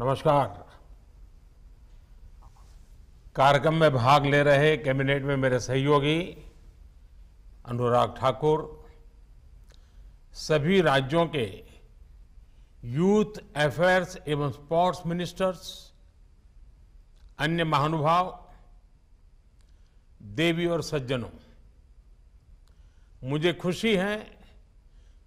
नमस्कार कार्यक्रम में भाग ले रहे कैबिनेट में मेरे सहयोगी अनुराग ठाकुर सभी राज्यों के यूथ अफेयर्स एवं स्पोर्ट्स मिनिस्टर्स अन्य महानुभाव देवी और सज्जनों मुझे खुशी है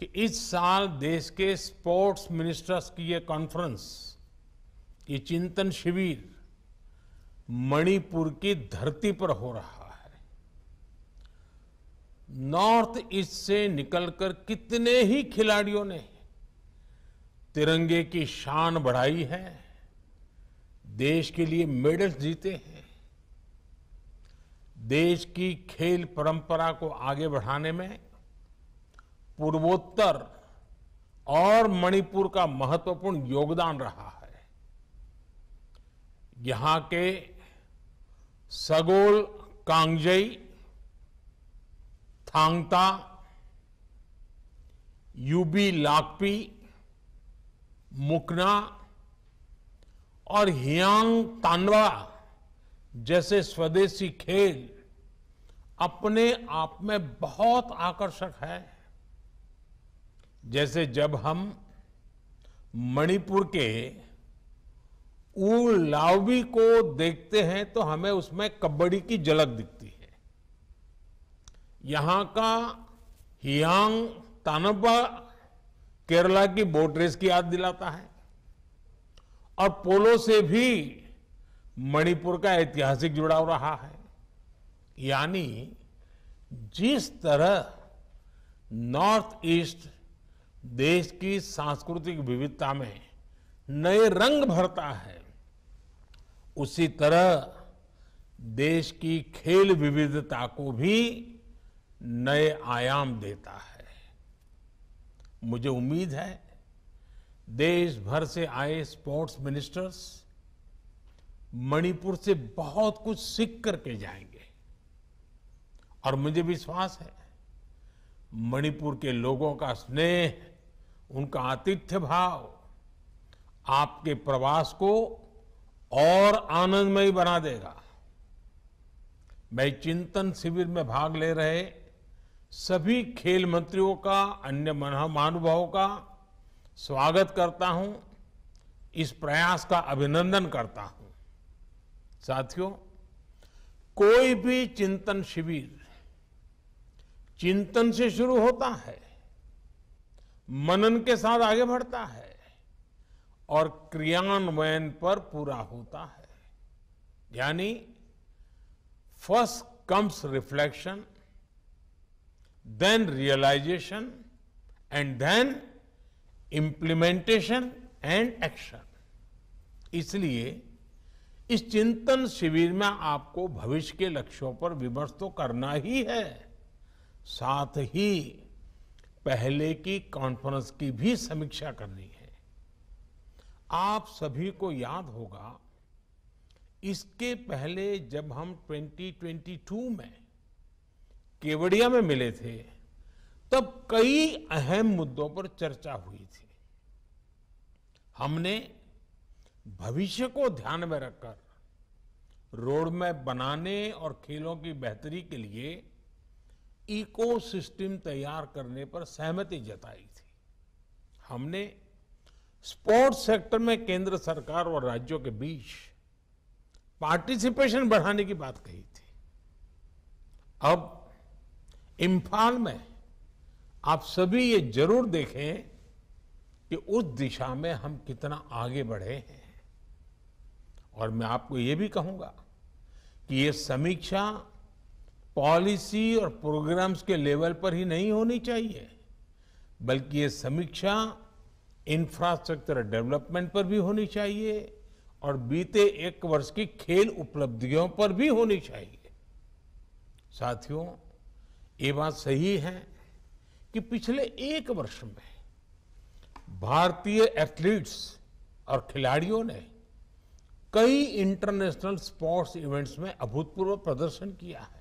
कि इस साल देश के स्पोर्ट्स मिनिस्टर्स की ये कॉन्फ्रेंस ये चिंतन शिविर मणिपुर की धरती पर हो रहा है नॉर्थ ईस्ट से निकलकर कितने ही खिलाड़ियों ने तिरंगे की शान बढ़ाई है देश के लिए मेडल्स जीते हैं देश की खेल परंपरा को आगे बढ़ाने में पूर्वोत्तर और मणिपुर का महत्वपूर्ण योगदान रहा यहां के सगोल कांगजई थांगता यूबी लाकपी मुकना और हियांग तानवा जैसे स्वदेशी खेल अपने आप में बहुत आकर्षक है जैसे जब हम मणिपुर के उलावी को देखते हैं तो हमें उसमें कबड्डी की झलक दिखती है यहां का हियांग तानबा केरला की बोट रेस की याद दिलाता है और पोलो से भी मणिपुर का ऐतिहासिक जुड़ाव रहा है यानी जिस तरह नॉर्थ ईस्ट देश की सांस्कृतिक विविधता में नए रंग भरता है उसी तरह देश की खेल विविधता को भी नए आयाम देता है मुझे उम्मीद है देश भर से आए स्पोर्ट्स मिनिस्टर्स मणिपुर से बहुत कुछ सीख करके जाएंगे और मुझे विश्वास है मणिपुर के लोगों का स्नेह उनका आतिथ्य भाव आपके प्रवास को और आनंदमयी बना देगा मैं चिंतन शिविर में भाग ले रहे सभी खेल मंत्रियों का अन्य महानुभावों का स्वागत करता हूं इस प्रयास का अभिनंदन करता हूं साथियों कोई भी चिंतन शिविर चिंतन से शुरू होता है मनन के साथ आगे बढ़ता है और क्रियान्वयन पर पूरा होता है यानी first comes reflection then realisation and then implementation and action इसलिए इस चिंतन शिविर में आपको भविष्य के लक्ष्यों पर विमर्श तो करना ही है साथ ही पहले की कॉन्फ्रेंस की भी समीक्षा करनी है आप सभी को याद होगा इसके पहले जब हम 2022 में केवड़िया में मिले थे तब कई अहम मुद्दों पर चर्चा हुई थी हमने भविष्य को ध्यान में रखकर रोडमैप बनाने और खेलों की बेहतरी के लिए इकोसिस्टम तैयार करने पर सहमति जताई थी हमने स्पोर्ट्स सेक्टर में केंद्र सरकार और राज्यों के बीच पार्टिसिपेशन बढ़ाने की बात कही थी अब इम्फाल में आप सभी ये जरूर देखें कि उस दिशा में हम कितना आगे बढ़े हैं और मैं आपको ये भी कहूंगा कि ये समीक्षा पॉलिसी और प्रोग्राम्स के लेवल पर ही नहीं होनी चाहिए बल्कि ये समीक्षा इंफ्रास्ट्रक्चर डेवलपमेंट पर भी होनी चाहिए और बीते एक वर्ष की खेल उपलब्धियों पर भी होनी चाहिए साथियों ये बात सही है कि पिछले एक वर्ष में भारतीय एथलीट्स और खिलाड़ियों ने कई इंटरनेशनल स्पोर्ट्स इवेंट्स में अभूतपूर्व प्रदर्शन किया है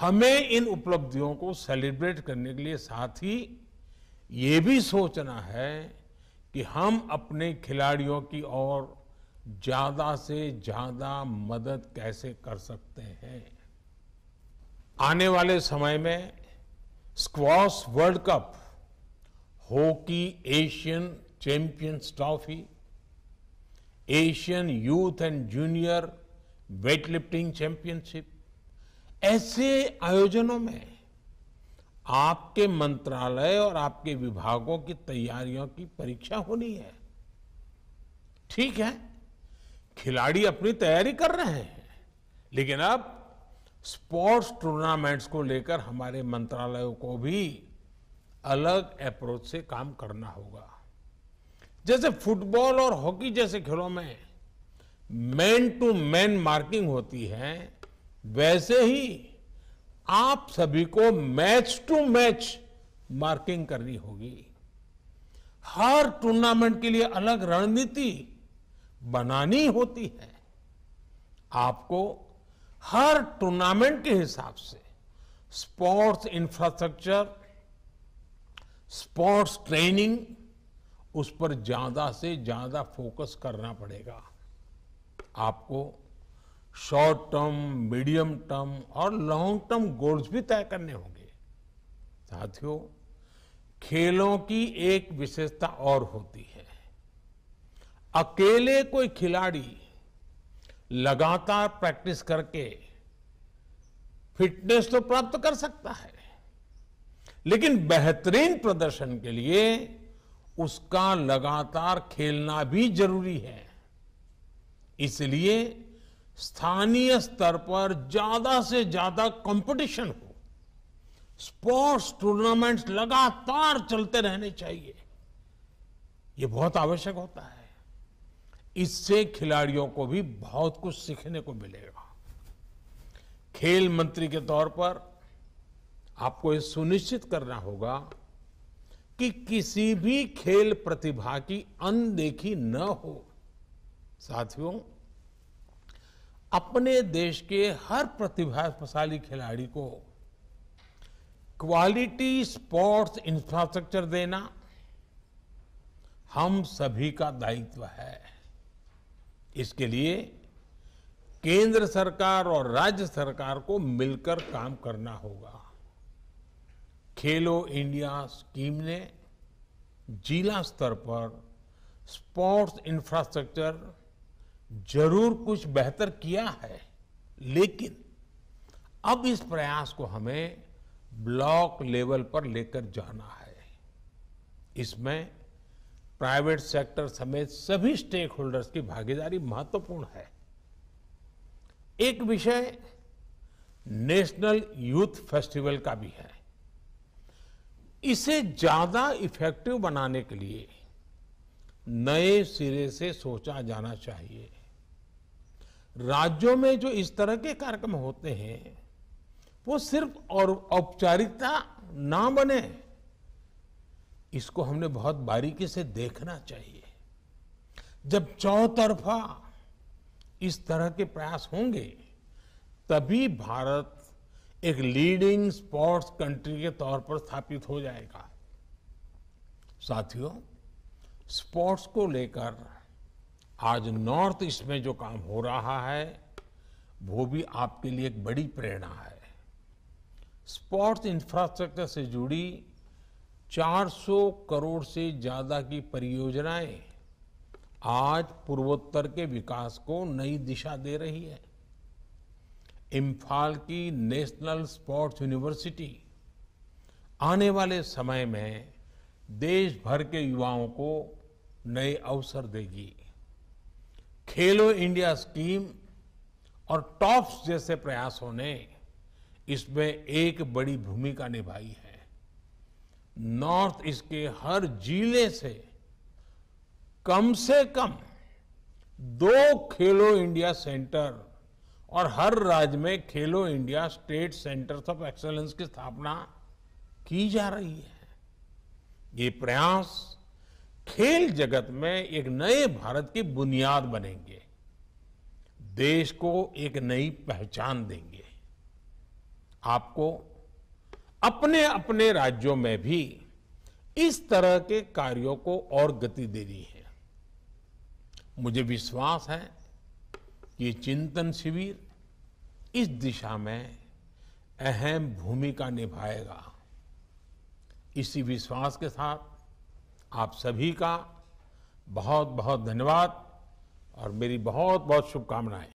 हमें इन उपलब्धियों को सेलिब्रेट करने के लिए साथ ही ये भी सोचना है कि हम अपने खिलाड़ियों की ओर ज्यादा से ज्यादा मदद कैसे कर सकते हैं आने वाले समय में squash world cup hockey Asian champions trophy Asian youth and junior weightlifting championship ऐसे आयोजनों में आपके मंत्रालय और आपके विभागों की तैयारियों की परीक्षा होनी है ठीक है खिलाड़ी अपनी तैयारी कर रहे हैं लेकिन अब स्पोर्ट्स टूर्नामेंट्स को लेकर हमारे मंत्रालयों को भी अलग अप्रोच से काम करना होगा जैसे फुटबॉल और हॉकी जैसे खेलों में मैन टू मैन मार्किंग होती है वैसे ही आप सभी को मैच टू मैच मार्किंग करनी होगी हर टूर्नामेंट के लिए अलग रणनीति बनानी होती है आपको हर टूर्नामेंट के हिसाब से स्पोर्ट्स इंफ्रास्ट्रक्चर स्पोर्ट्स ट्रेनिंग उस पर ज्यादा से ज्यादा फोकस करना पड़ेगा आपको शॉर्ट टर्म मीडियम टर्म और लॉन्ग टर्म गोल्स भी तय करने होंगे साथियों खेलों की एक विशेषता और होती है अकेले कोई खिलाड़ी लगातार प्रैक्टिस करके फिटनेस तो प्राप्त कर सकता है लेकिन बेहतरीन प्रदर्शन के लिए उसका लगातार खेलना भी जरूरी है इसलिए स्थानीय स्तर पर ज्यादा से ज्यादा कंपटीशन हो स्पोर्ट्स टूर्नामेंट्स लगातार चलते रहने चाहिए यह बहुत आवश्यक होता है इससे खिलाड़ियों को भी बहुत कुछ सीखने को मिलेगा खेल मंत्री के तौर पर आपको यह सुनिश्चित करना होगा कि किसी भी खेल प्रतिभा की अनदेखी न हो साथियों अपने देश के हर प्रतिभाशाली खिलाड़ी को क्वालिटी स्पोर्ट्स इंफ्रास्ट्रक्चर देना हम सभी का दायित्व है इसके लिए केंद्र सरकार और राज्य सरकार को मिलकर काम करना होगा खेलो इंडिया स्कीम ने जिला स्तर पर स्पोर्ट्स इंफ्रास्ट्रक्चर जरूर कुछ बेहतर किया है लेकिन अब इस प्रयास को हमें ब्लॉक लेवल पर लेकर जाना है इसमें प्राइवेट सेक्टर समेत सभी स्टेक होल्डर्स की भागीदारी महत्वपूर्ण है एक विषय नेशनल यूथ फेस्टिवल का भी है इसे ज्यादा इफेक्टिव बनाने के लिए नए सिरे से सोचा जाना चाहिए राज्यों में जो इस तरह के कार्यक्रम होते हैं वो सिर्फ और औपचारिकता ना बने इसको हमने बहुत बारीकी से देखना चाहिए जब चौतरफा इस तरह के प्रयास होंगे तभी भारत एक लीडिंग स्पोर्ट्स कंट्री के तौर पर स्थापित हो जाएगा साथियों स्पोर्ट्स को लेकर आज नॉर्थ ईस्ट में जो काम हो रहा है वो भी आपके लिए एक बड़ी प्रेरणा है स्पोर्ट्स इंफ्रास्ट्रक्चर से जुड़ी 400 करोड़ से ज़्यादा की परियोजनाएं आज पूर्वोत्तर के विकास को नई दिशा दे रही है इम्फाल की नेशनल स्पोर्ट्स यूनिवर्सिटी आने वाले समय में देश भर के युवाओं को नए अवसर देगी खेलो इंडिया स्कीम और टॉप्स जैसे प्रयासों ने इसमें एक बड़ी भूमिका निभाई है नॉर्थ ईस्ट के हर जिले से कम से कम दो खेलो इंडिया सेंटर और हर राज्य में Khelo India state centres of excellence की स्थापना की जा रही है ये प्रयास खेल जगत में एक नए भारत की बुनियाद बनेंगे देश को एक नई पहचान देंगे आपको अपने अपने राज्यों में भी इस तरह के कार्यों को और गति देनी है मुझे विश्वास है कि चिंतन शिविर इस दिशा में अहम भूमिका निभाएगा इसी विश्वास के साथ आप सभी का बहुत बहुत धन्यवाद और मेरी बहुत बहुत शुभकामनाएं